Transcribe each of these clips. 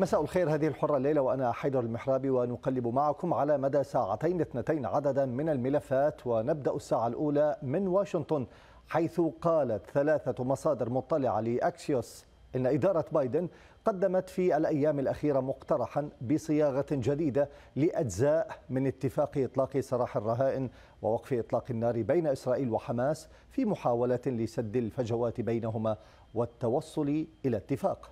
مساء الخير هذه الحرة الليلة وأنا حيدر المحرابي ونقلب معكم على مدى ساعتين اثنتين عددا من الملفات ونبدأ الساعة الأولى من واشنطن حيث قالت ثلاثة مصادر مطلعة لأكسيوس إن إدارة بايدن قدمت في الأيام الأخيرة مقترحا بصياغة جديدة لأجزاء من اتفاق إطلاق سراح الرهائن ووقف إطلاق النار بين إسرائيل وحماس في محاولة لسد الفجوات بينهما والتوصل إلى اتفاق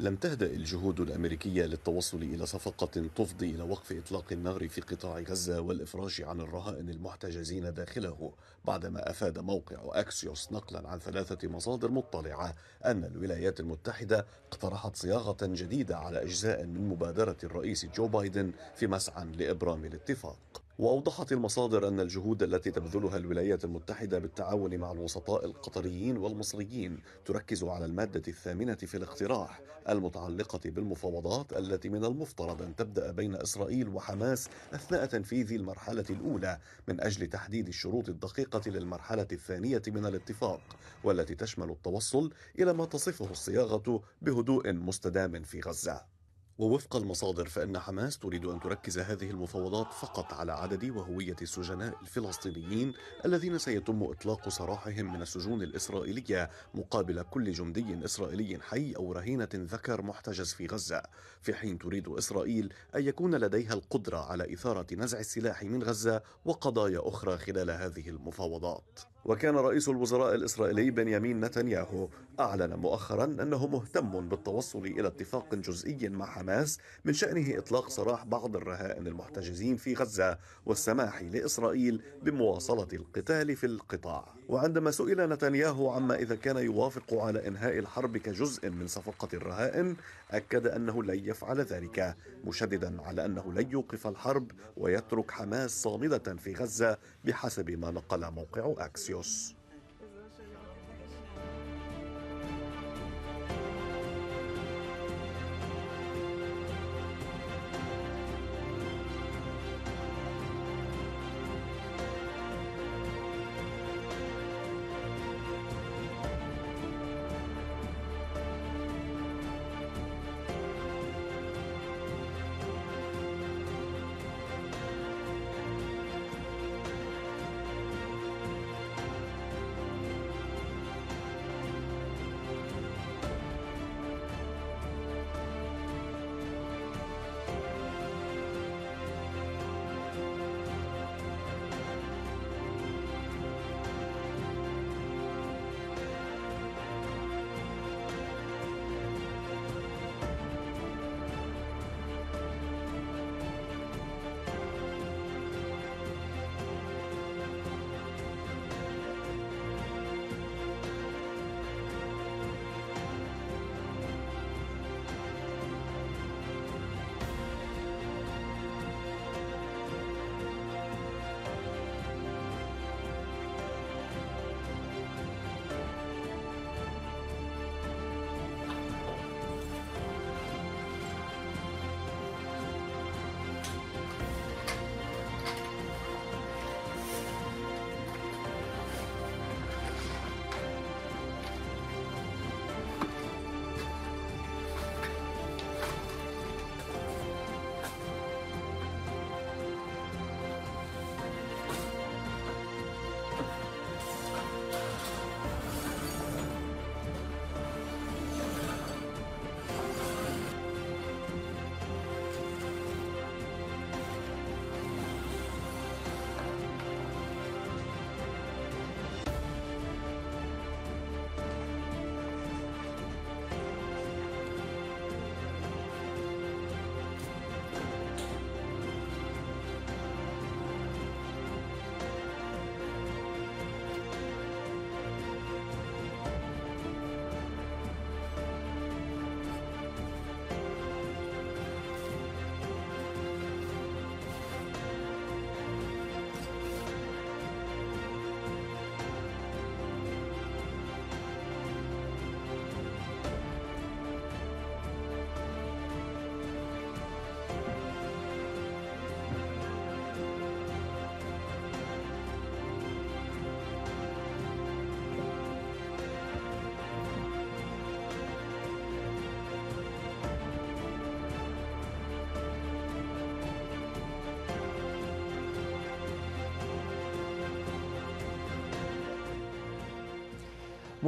لم تهدأ الجهود الأمريكية للتوصل إلى صفقة تفضي إلى وقف إطلاق النار في قطاع غزة والإفراج عن الرهائن المحتجزين داخله بعدما أفاد موقع أكسيوس نقلا عن ثلاثة مصادر مطلعة أن الولايات المتحدة اقترحت صياغة جديدة على أجزاء من مبادرة الرئيس جو بايدن في مسعى لإبرام الاتفاق وأوضحت المصادر أن الجهود التي تبذلها الولايات المتحدة بالتعاون مع الوسطاء القطريين والمصريين تركز على المادة الثامنة في الاقتراح المتعلقة بالمفاوضات التي من المفترض أن تبدأ بين إسرائيل وحماس أثناء تنفيذ المرحلة الأولى من أجل تحديد الشروط الدقيقة للمرحلة الثانية من الاتفاق والتي تشمل التوصل إلى ما تصفه الصياغة بهدوء مستدام في غزة. ووفق المصادر فإن حماس تريد أن تركز هذه المفاوضات فقط على عدد وهوية السجناء الفلسطينيين الذين سيتم إطلاق سراحهم من السجون الإسرائيلية مقابل كل جندي إسرائيلي حي أو رهينة ذكر محتجز في غزة في حين تريد إسرائيل أن يكون لديها القدرة على إثارة نزع السلاح من غزة وقضايا أخرى خلال هذه المفاوضات وكان رئيس الوزراء الإسرائيلي بنيامين نتنياهو أعلن مؤخرا أنه مهتم بالتوصل إلى اتفاق جزئي مع حماس من شأنه إطلاق سراح بعض الرهائن المحتجزين في غزة والسماح لإسرائيل بمواصلة القتال في القطاع وعندما سئل نتنياهو عما إذا كان يوافق على إنهاء الحرب كجزء من صفقة الرهائن أكد أنه لن يفعل ذلك مشددا على أنه لن يوقف الحرب ويترك حماس صامدة في غزة بحسب ما نقل موقع أكس Gracias.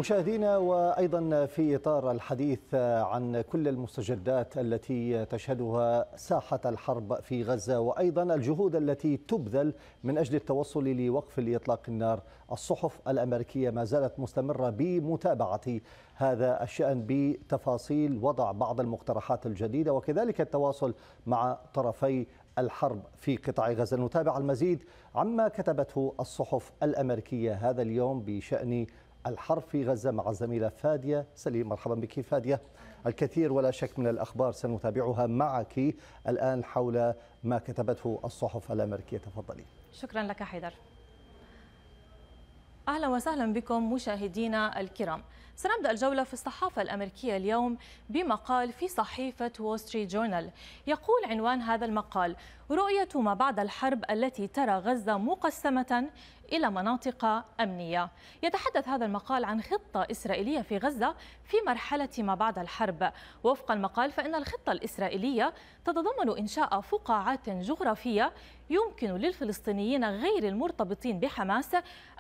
مشاهدينا وايضا في اطار الحديث عن كل المستجدات التي تشهدها ساحه الحرب في غزه وايضا الجهود التي تبذل من اجل التوصل لوقف لاطلاق النار، الصحف الامريكيه ما زالت مستمره بمتابعه هذا الشان بتفاصيل وضع بعض المقترحات الجديده وكذلك التواصل مع طرفي الحرب في قطاع غزه، نتابع المزيد عما كتبته الصحف الامريكيه هذا اليوم بشان في غزة مع الزميلة فادية سليم مرحبا بك فادية الكثير ولا شك من الأخبار سنتابعها معك الآن حول ما كتبته الصحف الأمريكية تفضلي شكرا لك حيدر أهلا وسهلا بكم مشاهدينا الكرام سنبدأ الجولة في الصحافة الأمريكية اليوم بمقال في صحيفة وول ستريت جورنال يقول عنوان هذا المقال رؤية ما بعد الحرب التي ترى غزة مقسمة إلى مناطق أمنية يتحدث هذا المقال عن خطة إسرائيلية في غزة في مرحلة ما بعد الحرب وفق المقال فإن الخطة الإسرائيلية تتضمن إنشاء فقاعات جغرافية يمكن للفلسطينيين غير المرتبطين بحماس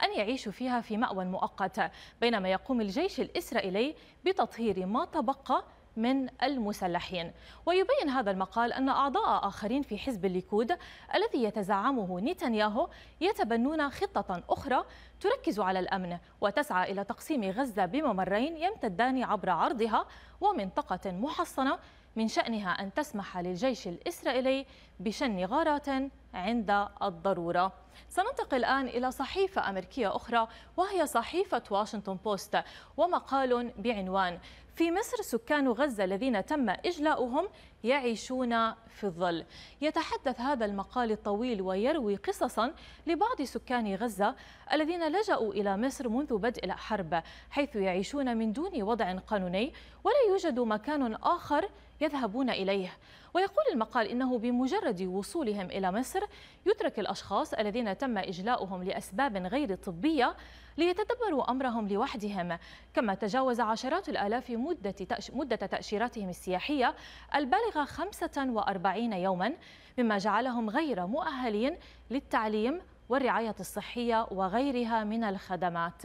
أن يعيشوا فيها في مأوى مؤقت بينما يقوم الجيش الإسرائيلي بتطهير ما تبقى من المسلحين ويبين هذا المقال أن أعضاء آخرين في حزب الليكود الذي يتزعمه نتنياهو يتبنون خطة أخرى تركز على الأمن وتسعى إلى تقسيم غزة بممرين يمتدان عبر عرضها ومنطقة محصنة من شأنها أن تسمح للجيش الإسرائيلي بشن غارات عند الضرورة سننتقل الآن إلى صحيفة أمريكية أخرى وهي صحيفة واشنطن بوست ومقال بعنوان في مصر سكان غزة الذين تم إجلاؤهم يعيشون في الظل يتحدث هذا المقال الطويل ويروي قصصا لبعض سكان غزة الذين لجأوا إلى مصر منذ بدء الحرب حيث يعيشون من دون وضع قانوني ولا يوجد مكان آخر يذهبون إليه ويقول المقال إنه بمجرد وصولهم إلى مصر يترك الأشخاص الذين تم إجلاؤهم لأسباب غير طبية ليتدبروا أمرهم لوحدهم كما تجاوز عشرات الآلاف مدة, تأش... مدة تأشيراتهم السياحية البالغة 45 يوما مما جعلهم غير مؤهلين للتعليم والرعاية الصحية وغيرها من الخدمات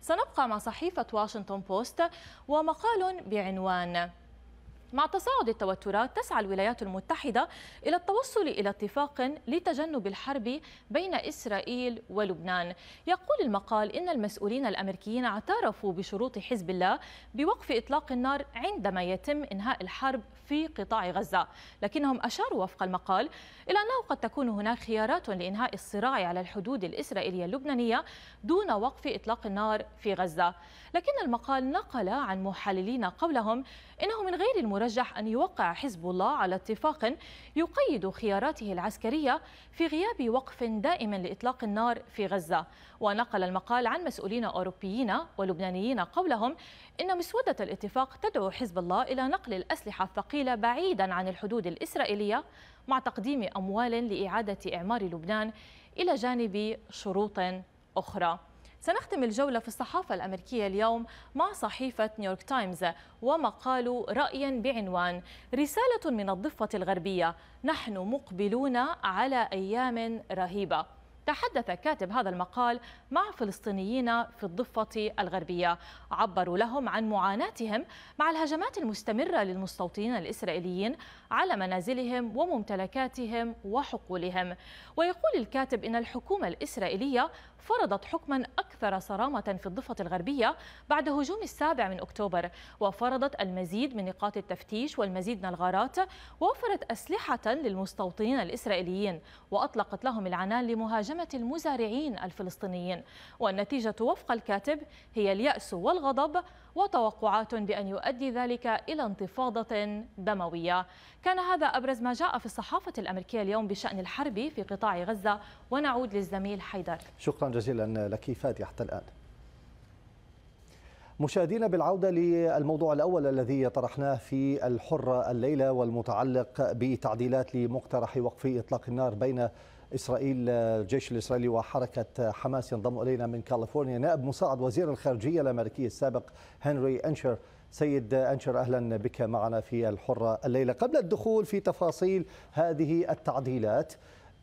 سنبقى مع صحيفة واشنطن بوست ومقال بعنوان مع تصاعد التوترات تسعى الولايات المتحدة إلى التوصل إلى اتفاق لتجنب الحرب بين إسرائيل ولبنان يقول المقال إن المسؤولين الأمريكيين اعترفوا بشروط حزب الله بوقف إطلاق النار عندما يتم إنهاء الحرب في قطاع غزة لكنهم أشاروا وفق المقال إلى أنه قد تكون هناك خيارات لإنهاء الصراع على الحدود الإسرائيلية اللبنانية دون وقف إطلاق النار في غزة لكن المقال نقل عن محللين قولهم إنه من غير المراد المرجح أن يوقع حزب الله على اتفاق يقيد خياراته العسكرية في غياب وقف دائم لإطلاق النار في غزة ونقل المقال عن مسؤولين أوروبيين ولبنانيين قولهم إن مسودة الاتفاق تدعو حزب الله إلى نقل الأسلحة الثقيلة بعيدا عن الحدود الإسرائيلية مع تقديم أموال لإعادة إعمار لبنان إلى جانب شروط أخرى سنختم الجولة في الصحافة الأمريكية اليوم مع صحيفة نيويورك تايمز ومقال رأي بعنوان رسالة من الضفة الغربية نحن مقبلون على أيام رهيبة تحدث كاتب هذا المقال مع فلسطينيين في الضفة الغربية عبروا لهم عن معاناتهم مع الهجمات المستمرة للمستوطنين الإسرائيليين على منازلهم وممتلكاتهم وحقولهم ويقول الكاتب إن الحكومة الإسرائيلية فرضت حكما أكثر صرامة في الضفة الغربية بعد هجوم السابع من أكتوبر وفرضت المزيد من نقاط التفتيش والمزيد من الغارات ووفرت أسلحة للمستوطنين الإسرائيليين وأطلقت لهم العنان لمهاجمة المزارعين الفلسطينيين والنتيجة وفق الكاتب هي اليأس والغضب وتوقعات بأن يؤدي ذلك إلى انتفاضة دموية كان هذا أبرز ما جاء في الصحافة الأمريكية اليوم بشأن الحرب في قطاع غزة ونعود للزميل حيدر شكرا جزيلا لك فادي حتى الآن مشاهدينا بالعودة للموضوع الأول الذي طرحناه في الحرة الليلة والمتعلق بتعديلات لمقترح وقف إطلاق النار بين إسرائيل الجيش الإسرائيلي وحركة حماس ينضم إلينا من كاليفورنيا نائب مساعد وزير الخارجية الأمريكي السابق هنري أنشر سيد أنشر أهلا بك معنا في الحرة الليلة قبل الدخول في تفاصيل هذه التعديلات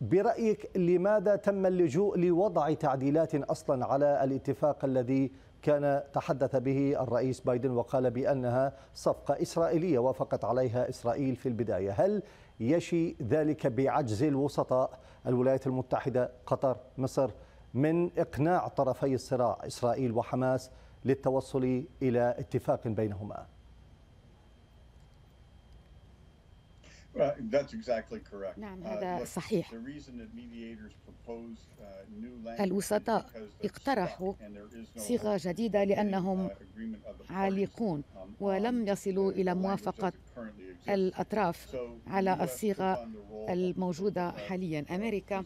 برأيك لماذا تم اللجوء لوضع تعديلات أصلا على الاتفاق الذي كان تحدث به الرئيس بايدن وقال بأنها صفقة إسرائيلية وافقت عليها إسرائيل في البداية هل يشي ذلك بعجز الوسطاء الولايات المتحدة قطر مصر من إقناع طرفي الصراع إسرائيل وحماس للتوصل إلى اتفاق بينهما نعم uh, هذا صحيح uh, الوسطاء اقترحوا صيغة جديدة uh, لأنهم عالقون um, ولم يصلوا إلى موافقة الأطراف على الصيغة الموجودة حاليا أمريكا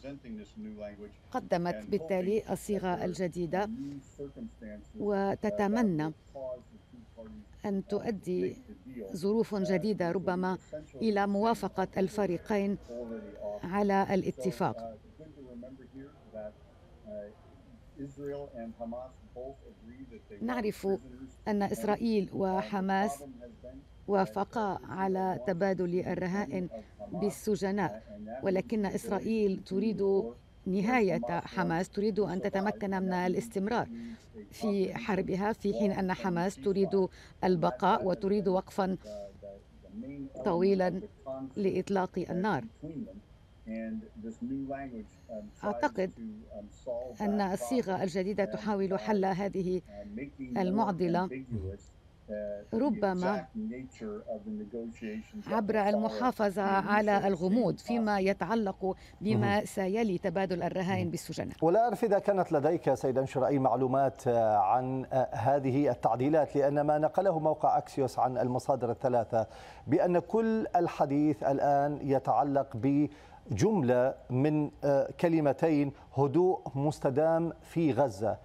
قدمت بالتالي الصيغة الجديدة وتتمنى أن تؤدي ظروف جديدة ربما إلى موافقة الفريقين على الاتفاق نعرف أن إسرائيل وحماس وافقا على تبادل الرهائن بالسجناء ولكن إسرائيل تريد نهاية حماس تريد أن تتمكن من الاستمرار في حربها في حين أن حماس تريد البقاء وتريد وقفا طويلا لإطلاق النار أعتقد أن الصيغة الجديدة تحاول حل هذه المعضلة ربما عبر المحافظة على الغموض فيما يتعلق بما سيلي تبادل الرهائن بالسجناء ولا أعرف إذا كانت لديك سيد أنشر أي معلومات آه، عن آه، هذه التعديلات لأن ما نقله موقع أكسيوس عن المصادر الثلاثة بأن كل الحديث الآن يتعلق ب جملة من آه، كلمتين هدوء مستدام في غزة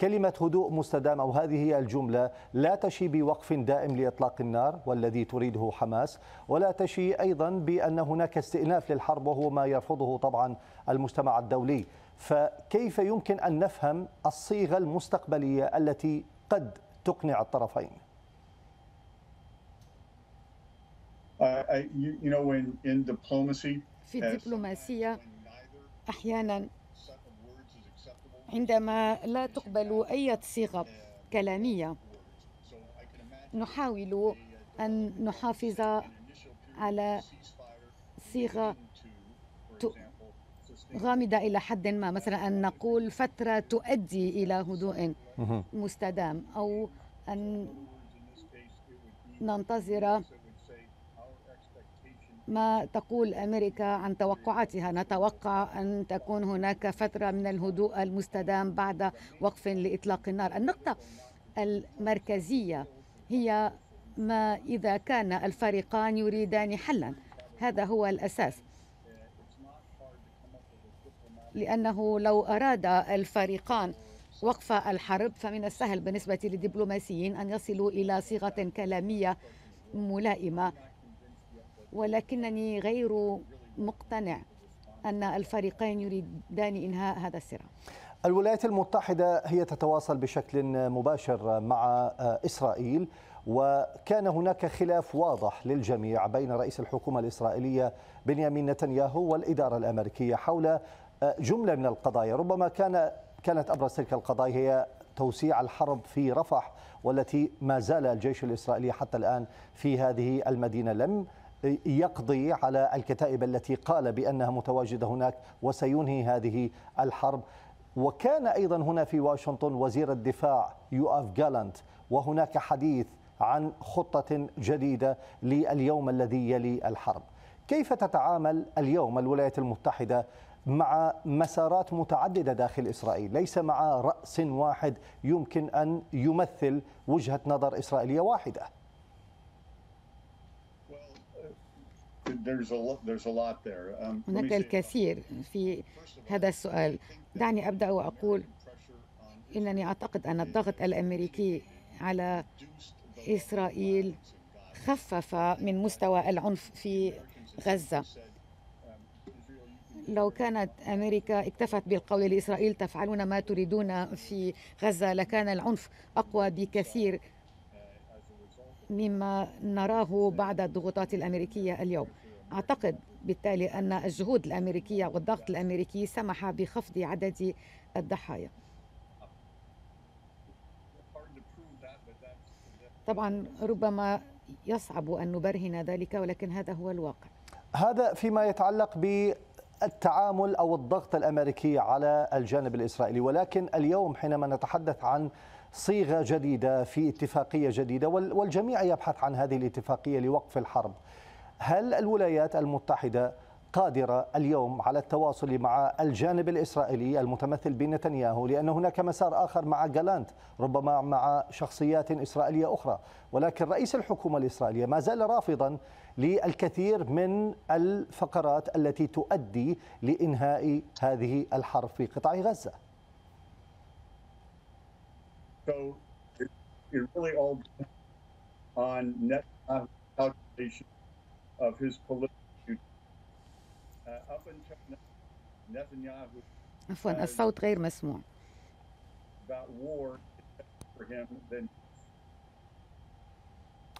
كلمة هدوء مستدام أو هذه الجملة لا تشي بوقف دائم لإطلاق النار والذي تريده حماس ولا تشي أيضا بأن هناك استئناف للحرب وهو ما يرفضه طبعا المجتمع الدولي فكيف يمكن أن نفهم الصيغة المستقبلية التي قد تقنع الطرفين؟ uh, uh, في الدبلوماسية أحيانا عندما لا تقبل أي صيغة كلامية نحاول أن نحافظ على صيغة غامضة إلى حد ما مثلا أن نقول فترة تؤدي إلى هدوء مستدام أو أن ننتظر ما تقول امريكا عن توقعاتها نتوقع ان تكون هناك فتره من الهدوء المستدام بعد وقف لاطلاق النار النقطه المركزيه هي ما اذا كان الفريقان يريدان حلا هذا هو الاساس لانه لو اراد الفريقان وقف الحرب فمن السهل بالنسبه للدبلوماسيين ان يصلوا الى صيغه كلاميه ملائمه ولكنني غير مقتنع أن الفريقين يريدان إنهاء هذا الصراع الولايات المتحدة هي تتواصل بشكل مباشر مع إسرائيل وكان هناك خلاف واضح للجميع بين رئيس الحكومة الإسرائيلية بنيامين نتنياهو والإدارة الأمريكية حول جملة من القضايا ربما كان كانت أبرز تلك القضايا هي توسيع الحرب في رفح والتي ما زال الجيش الإسرائيلي حتى الآن في هذه المدينة لم يقضي على الكتائب التي قال بأنها متواجدة هناك وسينهي هذه الحرب وكان أيضا هنا في واشنطن وزير الدفاع يو أف جالانت وهناك حديث عن خطة جديدة لليوم الذي يلي الحرب كيف تتعامل اليوم الولايات المتحدة مع مسارات متعددة داخل إسرائيل ليس مع رأس واحد يمكن أن يمثل وجهة نظر إسرائيلية واحدة Um, هناك الكثير في هذا السؤال دعني أبدأ وأقول إنني أعتقد أن الضغط الأمريكي على إسرائيل خفف من مستوى العنف في غزة لو كانت أمريكا اكتفت بالقول لإسرائيل تفعلون ما تريدون في غزة لكان العنف أقوى بكثير مما نراه بعد الضغوطات الامريكيه اليوم اعتقد بالتالي ان الجهود الامريكيه والضغط الامريكي سمح بخفض عدد الضحايا طبعا ربما يصعب ان نبرهن ذلك ولكن هذا هو الواقع هذا فيما يتعلق ب التعامل او الضغط الامريكي على الجانب الاسرائيلي ولكن اليوم حينما نتحدث عن صيغه جديده في اتفاقيه جديده والجميع يبحث عن هذه الاتفاقيه لوقف الحرب هل الولايات المتحده قادرة اليوم على التواصل مع الجانب الإسرائيلي المتمثل بنتنياهو لأن هناك مسار آخر مع جالانت ربما مع شخصيات إسرائيلية أخرى ولكن رئيس الحكومة الإسرائيلية ما زال رافضا للكثير من الفقرات التي تؤدي لإنهاء هذه الحرب في قطاع غزة So it, it really all on net calculation of his political Uh, up until Netanyahu. عفوا الصوت غير مسموع. About war for him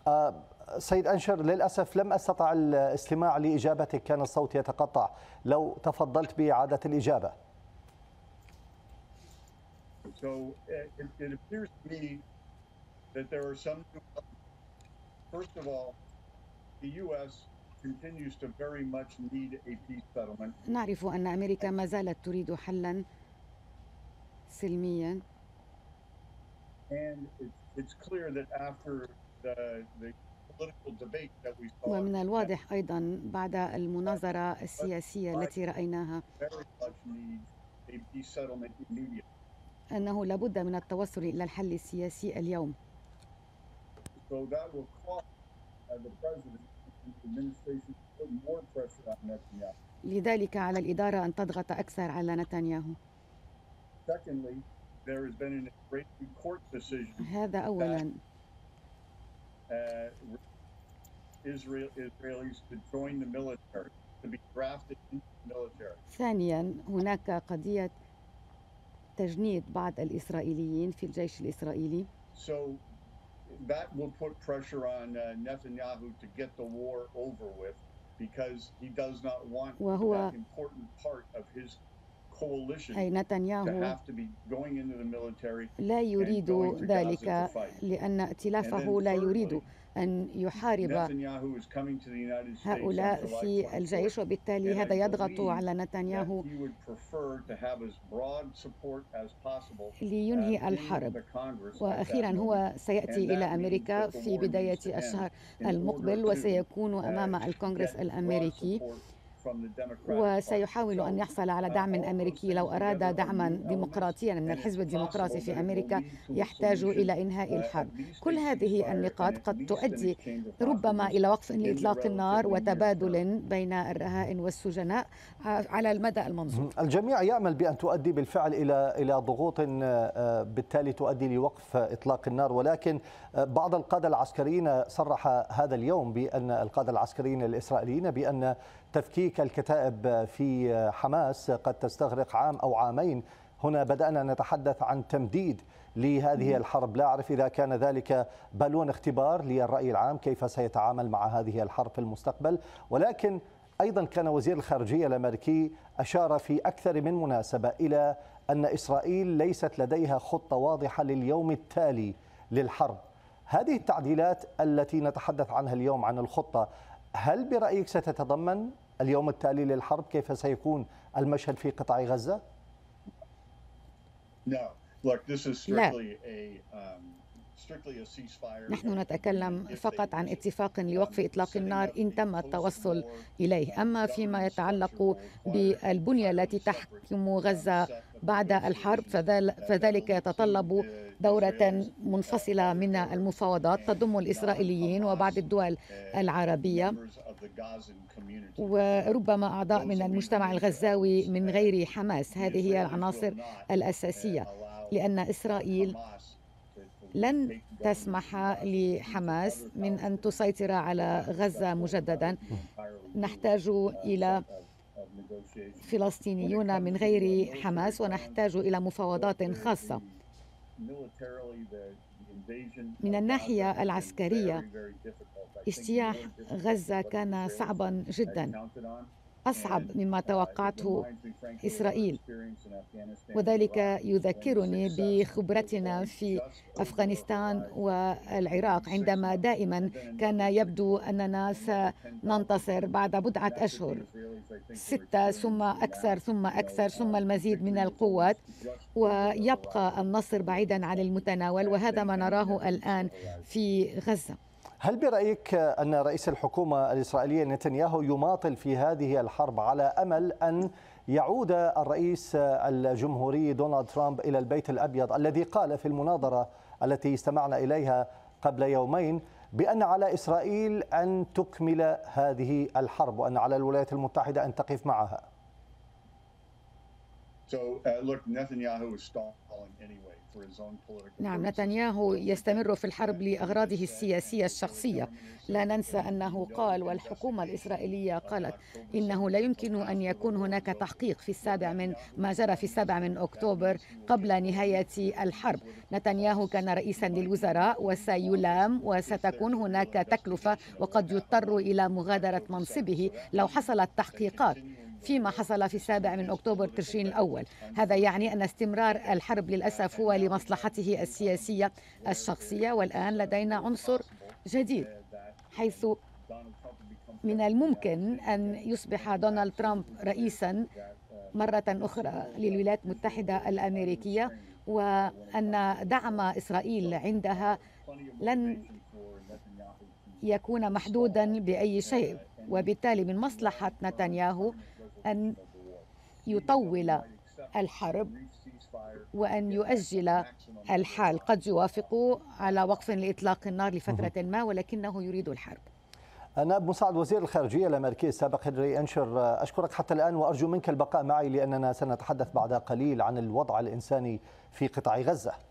uh, سيد أنشر للأسف لم أستطع الاستماع لإجابتك كان الصوت يتقطع لو تفضلت بإعادة الإجابة So uh, it, it appears to me that there are some. First of all, the U.S. continues to very much need a peace settlement. نعرف أن أمريكا ما زالت تريد حلا سلميا. And it's, clear that after the, the ومن الواضح أيضا بعد المناظرة السياسية التي رأيناها أنه لابد من التوصل إلى الحل السياسي اليوم لذلك على الإدارة أن تضغط أكثر على نتنياهو هذا أولا ثانيا هناك قضية تجنيد بعض الإسرائيليين في الجيش الإسرائيلي so that will put pressure on Netanyahu to get the war over with because he does not want وهو that important part of his coalition أي نتنياهو to have to be going into the military لا يريد ذلك لأن ائتلافه لا يريد أن يحارب هؤلاء في الجيش وبالتالي هذا يضغط على نتنياهو لينهي الحرب وأخيرا هو سيأتي إلى أمريكا في بداية الشهر المقبل وسيكون أمام uh, الكونغرس الأمريكي وسيحاول أن يحصل على uh, دعم أمريكي لو أراد دعما ديمقراطيا من الحزب الديمقراطي في أمريكا يحتاج إلى إنهاء uh, الحرب كل هذه النقاط قد تؤدي ربما إلى وقف لإطلاق النار وتبادل بين الرهائن والسجناء على المدى المنظور الجميع يأمل بأن تؤدي بالفعل إلى إلى ضغوط آه، آه، بالتالي تؤدي لوقف إطلاق النار ولكن آه، بعض القادة العسكريين صرح هذا اليوم بأن القادة العسكريين الإسرائيليين بأن تفكيك الكتائب في حماس قد تستغرق عام أو عامين هنا بدأنا نتحدث عن تمديد لهذه الحرب لا أعرف إذا كان ذلك بالون اختبار للرأي العام كيف سيتعامل مع هذه الحرب في المستقبل ولكن أيضا كان وزير الخارجية الأمريكي أشار في أكثر من مناسبة إلى أن إسرائيل ليست لديها خطة واضحة لليوم التالي للحرب هذه التعديلات التي نتحدث عنها اليوم عن الخطة هل برأيك ستتضمن اليوم التالي للحرب كيف سيكون المشهد في قطاع غزة؟ لا نحن نتكلم فقط عن اتفاق لوقف اطلاق النار ان تم التوصل اليه، اما فيما يتعلق بالبنيه التي تحكم غزه بعد الحرب فذلك يتطلب دورة منفصلة من المفاوضات تضم الإسرائيليين وبعض الدول العربية وربما أعضاء من المجتمع الغزاوي من غير حماس هذه هي العناصر الأساسية لأن إسرائيل لن تسمح لحماس من ان تسيطر على غزه مجددا نحتاج الى فلسطينيون من غير حماس ونحتاج الى مفاوضات خاصه من الناحيه العسكريه اجتياح غزه كان صعبا جدا أصعب مما توقعته إسرائيل وذلك يذكرني بخبرتنا في أفغانستان والعراق عندما دائما كان يبدو أننا سننتصر بعد بضعة أشهر ستة ثم أكثر ثم أكثر uh, ثم المزيد من القوات ويبقى النصر بعيدا عن المتناول وهذا ما نراه الآن في غزة هل برأيك أن رئيس الحكومة الإسرائيلية نتنياهو يماطل في هذه الحرب على أمل أن يعود الرئيس الجمهوري دونالد ترامب إلى البيت الأبيض الذي قال في المناظرة التي استمعنا إليها قبل يومين بأن على إسرائيل أن تكمل هذه الحرب وأن على الولايات المتحدة أن تقف معها Uh, نعم نتنياهو يستمر في الحرب لأغراضه السياسية الشخصية لا ننسى أنه قال والحكومة الإسرائيلية قالت إنه لا يمكن أن يكون هناك تحقيق في السابع من ما جرى في السابع من أكتوبر قبل نهاية الحرب نتنياهو كان رئيسا للوزراء وسيلام وستكون هناك تكلفة وقد يضطر إلى مغادرة منصبه لو حصلت تحقيقات فيما حصل في السابع من أكتوبر تشرين الأول هذا يعني أن استمرار الحرب للأسف هو لمصلحته السياسية الشخصية والآن لدينا عنصر جديد حيث من الممكن أن يصبح دونالد ترامب رئيسا مرة أخرى للولايات المتحدة الأمريكية وأن دعم إسرائيل عندها لن يكون محدودا بأي شيء وبالتالي من مصلحة نتنياهو أن يطول الحرب وأن يؤجل الحال قد يوافق على وقف لإطلاق النار لفترة ما ولكنه يريد الحرب نائب مساعد وزير الخارجية الأمريكي السابق هنري أنشر أشكرك حتى الآن وأرجو منك البقاء معي لأننا سنتحدث بعد قليل عن الوضع الإنساني في قطاع غزة